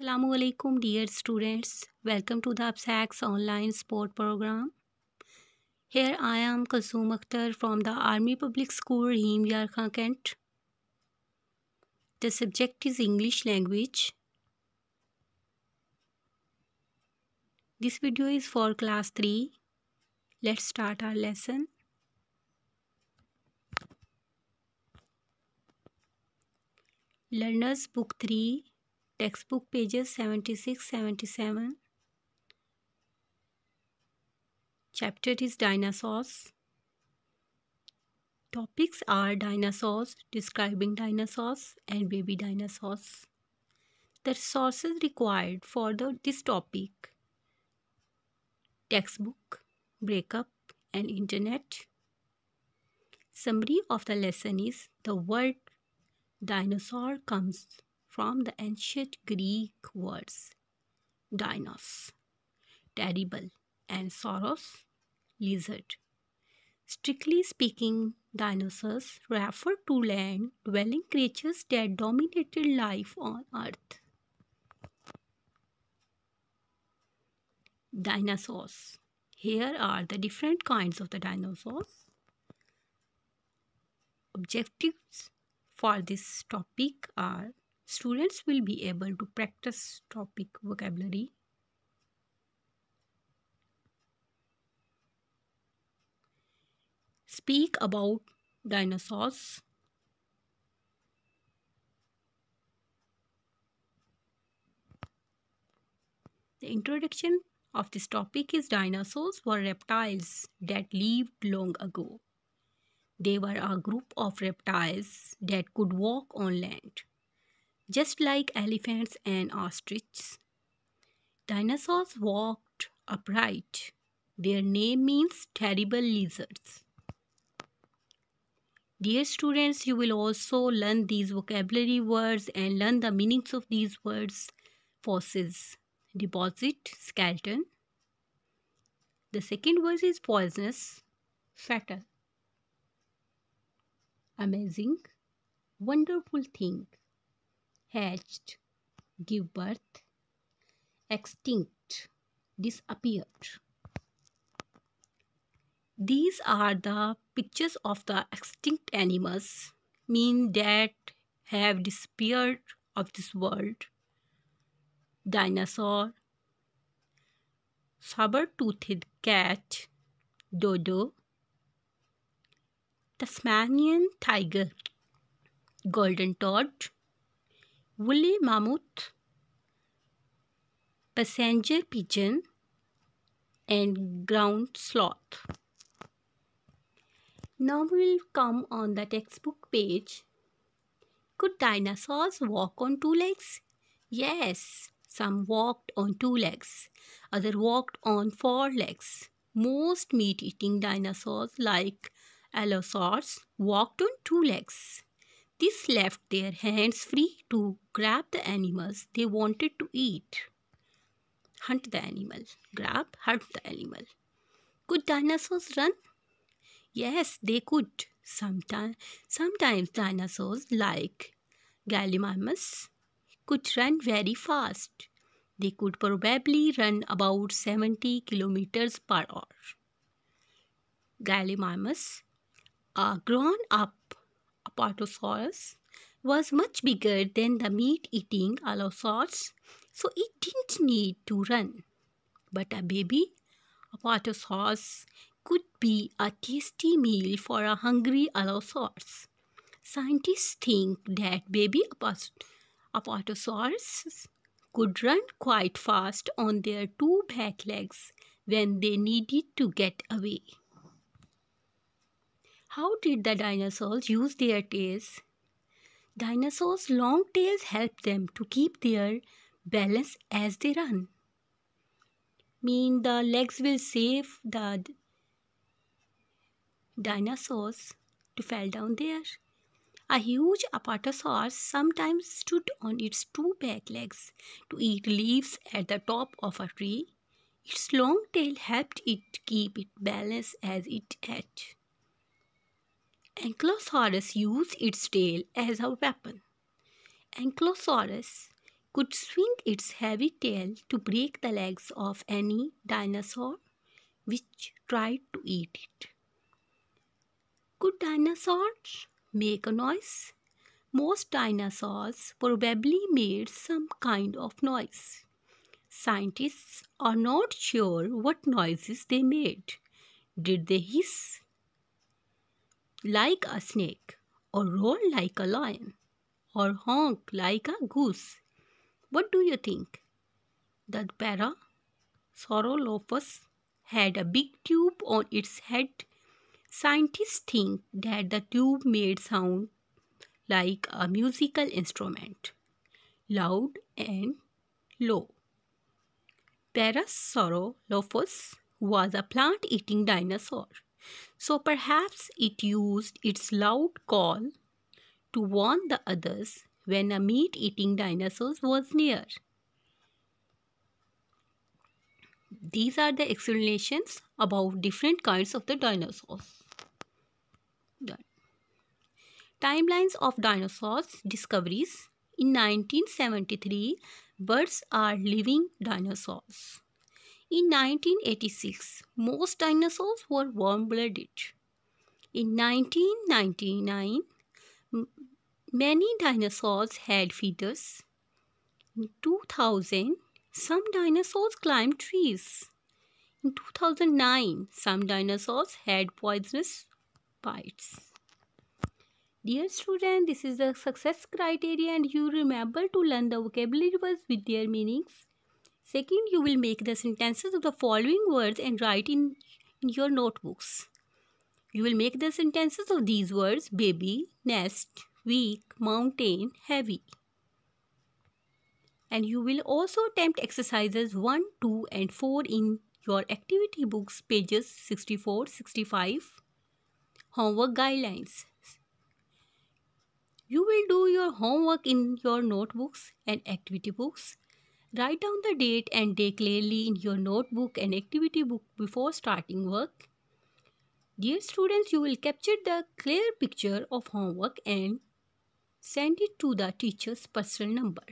Assalamualaikum dear students welcome to the APSAC's online sport program here I am Kulsoom Akhtar from the Army Public School Himyar Khan Kent the subject is English language this video is for class 3 let's start our lesson learners book 3 textbook pages 76 77 chapter is dinosaurs topics are dinosaurs describing dinosaurs and baby dinosaurs the sources required for the, this topic textbook breakup and internet summary of the lesson is the word dinosaur comes from the ancient Greek words dinos, terrible, and soros, lizard. Strictly speaking, dinosaurs refer to land dwelling creatures that dominated life on earth. Dinosaurs. Here are the different kinds of the dinosaurs. Objectives for this topic are students will be able to practice topic vocabulary speak about dinosaurs The introduction of this topic is dinosaurs were reptiles that lived long ago. They were a group of reptiles that could walk on land just like elephants and ostriches. Dinosaurs walked upright. Their name means terrible lizards. Dear students, you will also learn these vocabulary words and learn the meanings of these words. Fossils, deposit, skeleton. The second word is poisonous, fatal. Amazing, wonderful thing hatched, give birth, extinct, disappeared. These are the pictures of the extinct animals, mean that have disappeared of this world. Dinosaur, saber-toothed cat, dodo, Tasmanian tiger, golden toad, woolly mammoth, passenger pigeon and ground sloth. Now we will come on the textbook page. Could dinosaurs walk on two legs? Yes, some walked on two legs, other walked on four legs. Most meat-eating dinosaurs like allosaurs walked on two legs. This left their hands free to grab the animals they wanted to eat. Hunt the animal. Grab, hunt the animal. Could dinosaurs run? Yes, they could. Sometimes, sometimes dinosaurs like Gallimimus could run very fast. They could probably run about 70 kilometers per hour. Gallimimus, a grown-up Apatosaurus was much bigger than the meat-eating Allosaurus, so it didn't need to run. But a baby Apatosaurus could be a tasty meal for a hungry Allosaurus. Scientists think that baby Apatosaurus could run quite fast on their two back legs when they needed to get away. How did the dinosaurs use their tails? Dinosaurs' long tails help them to keep their balance as they run. Mean the legs will save the dinosaurs to fall down there. A huge apatosaurus sometimes stood on its two back legs to eat leaves at the top of a tree. Its long tail helped it keep its balance as it ate. Ankylosaurus used its tail as a weapon. Ankylosaurus could swing its heavy tail to break the legs of any dinosaur which tried to eat it. Could dinosaurs make a noise? Most dinosaurs probably made some kind of noise. Scientists are not sure what noises they made. Did they hiss? like a snake, or roar like a lion, or honk like a goose. What do you think? The Parasaurolophus had a big tube on its head. Scientists think that the tube made sound like a musical instrument, loud and low. Parasaurolophus was a plant-eating dinosaur. So perhaps it used its loud call to warn the others when a meat eating dinosaur was near. These are the explanations about different kinds of the dinosaurs. Timelines of dinosaurs discoveries in 1973 birds are living dinosaurs. In 1986, most dinosaurs were warm-blooded. In 1999, many dinosaurs had feathers. In 2000, some dinosaurs climbed trees. In 2009, some dinosaurs had poisonous bites. Dear student, this is the success criteria and you remember to learn the vocabulary words with their meanings. Second, you will make the sentences of the following words and write in, in your notebooks. You will make the sentences of these words baby, nest, weak, mountain, heavy. And you will also attempt exercises 1, 2 and 4 in your activity books pages 64, 65. Homework guidelines. You will do your homework in your notebooks and activity books Write down the date and day clearly in your notebook and activity book before starting work. Dear students, you will capture the clear picture of homework and send it to the teacher's personal number.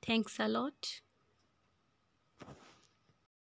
Thanks a lot.